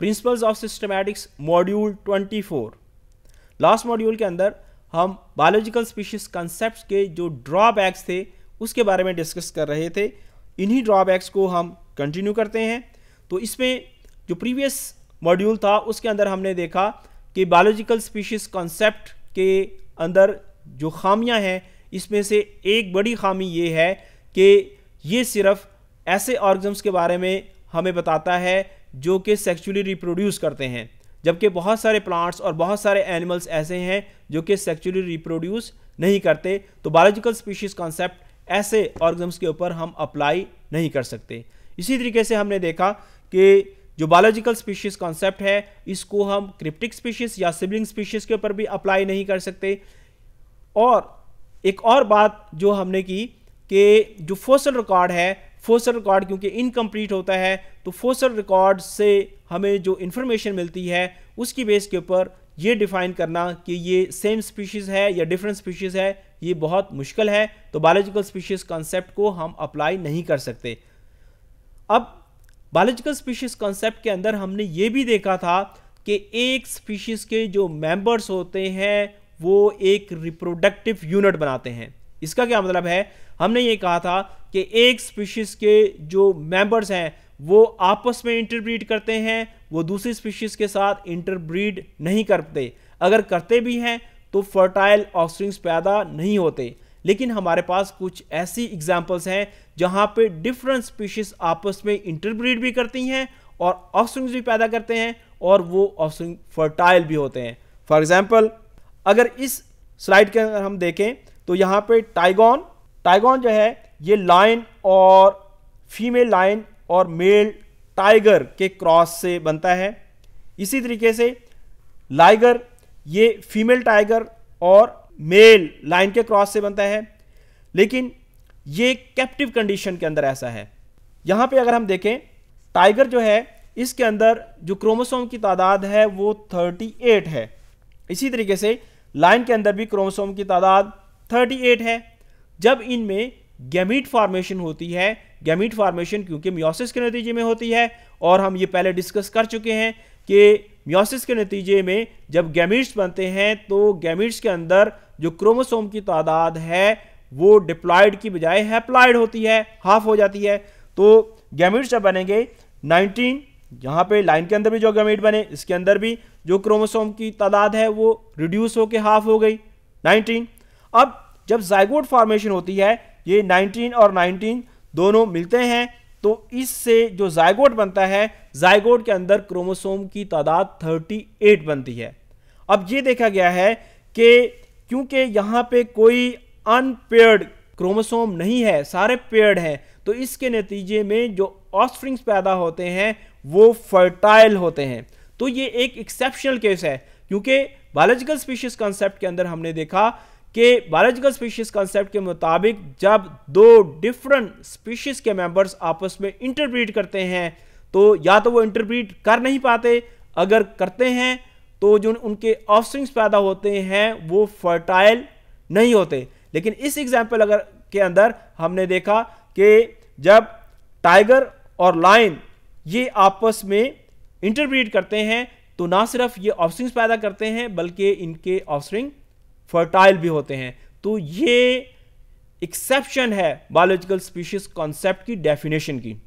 principles of systematics module 24 last module के अंदर हम बायोलॉजिकल स्पीशीज कॉन्सेप्ट्स के जो ड्रॉबैक्स थे उसके बारे में डिस्कस कर रहे थे इन्हीं ड्रॉबैक्स को हम कंटिन्यू करते हैं तो इसमें जो प्रीवियस मॉड्यूल था उसके अंदर हमने देखा कि बायोलॉजिकल स्पीशीज कॉन्सेप्ट के अंदर जो खामियां हैं इसमें से एक बड़ी खामी ये है कि ये सिर्फ ऐसे ऑर्गजम्स के बारे में हमें बताता है जो कि सेक्चुअली रिप्रोड्यूस करते हैं जबकि बहुत सारे प्लांट्स और बहुत सारे एनिमल्स ऐसे हैं जो कि सेक्चुअली रिप्रोड्यूस नहीं करते तो बायोलॉजिकल स्पीशीज़ कॉन्सेप्ट ऐसे ऑर्गम्स के ऊपर हम अप्लाई नहीं कर सकते इसी तरीके से हमने देखा कि जो बायोलॉजिकल स्पीशीज़ कॉन्सेप्ट है इसको हम क्रिप्टिक स्पीशीज़ या सिबलिंग स्पीशीज़ के ऊपर भी अप्लाई नहीं कर सकते और एक और बात जो हमने की कि जो फोसल रिकॉर्ड है फोसर रिकॉर्ड क्योंकि इनकम्प्लीट होता है तो फोसर रिकॉर्ड से हमें जो इन्फॉर्मेशन मिलती है उसकी बेस के ऊपर ये डिफाइन करना कि ये सेम स्पीशीज़ है या डिफरेंट स्पीशीज़ है ये बहुत मुश्किल है तो बायोलॉजिकल स्पीशीज़ कॉन्सेप्ट को हम अप्लाई नहीं कर सकते अब बायोलॉजिकल स्पीशीज़ कॉन्सेप्ट के अंदर हमने ये भी देखा था कि एक स्पीशीज़ के जो मेंबर्स होते हैं वो एक रिप्रोडक्टिव यूनिट बनाते हैं इसका क्या मतलब है हमने ये कहा था कि एक स्पीशीज़ के जो मेंबर्स हैं वो आपस में इंटरब्रीड करते हैं वो दूसरी स्पीशीज़ के साथ इंटरब्रीड नहीं करते अगर करते भी हैं तो फर्टाइल ऑक्सरिंग्स पैदा नहीं होते लेकिन हमारे पास कुछ ऐसी एग्जाम्पल्स हैं जहाँ पे डिफरेंट स्पीशीज़ आपस में इंटरब्रीड भी करती हैं और ऑक्सरिंग्स भी पैदा करते हैं और वो ऑक्सरिंग फर्टाइल भी होते हैं फॉर एग्ज़ाम्पल अगर इस स्लाइड के अंदर हम देखें तो यहाँ पे टाइगॉन टाइगॉन जो है ये लाइन और फीमेल लाइन और मेल टाइगर के क्रॉस से बनता है इसी तरीके से लाइगर ये फीमेल टाइगर और मेल लाइन के क्रॉस से बनता है लेकिन ये कैप्टिव कंडीशन के अंदर ऐसा है यहाँ पे अगर हम देखें टाइगर जो है इसके अंदर जो क्रोमोसोम की तादाद है वो 38 है इसी तरीके से लाइन के अंदर भी क्रोमोसोम की तादाद 38 है जब इनमें गैमिट फॉर्मेशन होती है गैमिट फॉर्मेशन क्योंकि म्योसिस के नतीजे में होती है और हम ये पहले डिस्कस कर चुके हैं कि म्योसिस के नतीजे में जब गैमिट्स बनते हैं तो गैमिट्स के अंदर जो क्रोमोसोम की तादाद है वो डिप्लॉयड की बजाय हैप्लॉयड होती है हाफ हो जाती है तो गैमिट्स जब बनेंगे 19 यहाँ पे लाइन के अंदर भी जो गैमिट बने इसके अंदर भी जो क्रोमोसोम की तादाद है वो रिड्यूस होकर हाफ हो गई नाइनटीन अब जब जायगोट फॉर्मेशन होती है ये 19 और 19 दोनों मिलते हैं तो इससे जो जायगोट बनता है जायगोट के अंदर क्रोमोसोम की तादाद 38 बनती है अब ये देखा गया है कि क्योंकि यहाँ पे कोई अनपेयर्ड क्रोमोसोम नहीं है सारे पेयर्ड हैं तो इसके नतीजे में जो ऑस्फ्रिंग्स पैदा होते हैं वो फर्टाइल होते हैं तो ये एक एक्सेप्शनल केस है क्योंकि बायोलॉजिकल स्पीशीज कॉन्सेप्ट के अंदर हमने देखा कि बायोलॉजिकल स्पीशीज कॉन्सेप्ट के मुताबिक जब दो डिफरेंट स्पीशीज के मेंबर्स आपस में इंटरप्रीट करते हैं तो या तो वो इंटरप्रीट कर नहीं पाते अगर करते हैं तो जो उनके ऑफस्प्रिंग्स पैदा होते हैं वो फर्टाइल नहीं होते लेकिन इस एग्जाम्पल अगर के अंदर हमने देखा कि जब टाइगर और लाइन ये आपस में इंटरप्रीट करते हैं तो ना सिर्फ ये ऑफस्प्रिंग्स पैदा करते हैं बल्कि इनके ऑफसरिंग फर्टाइल भी होते हैं तो ये एक्सेप्शन है बायोलॉजिकल स्पीशीज कॉन्सेप्ट की डेफिनेशन की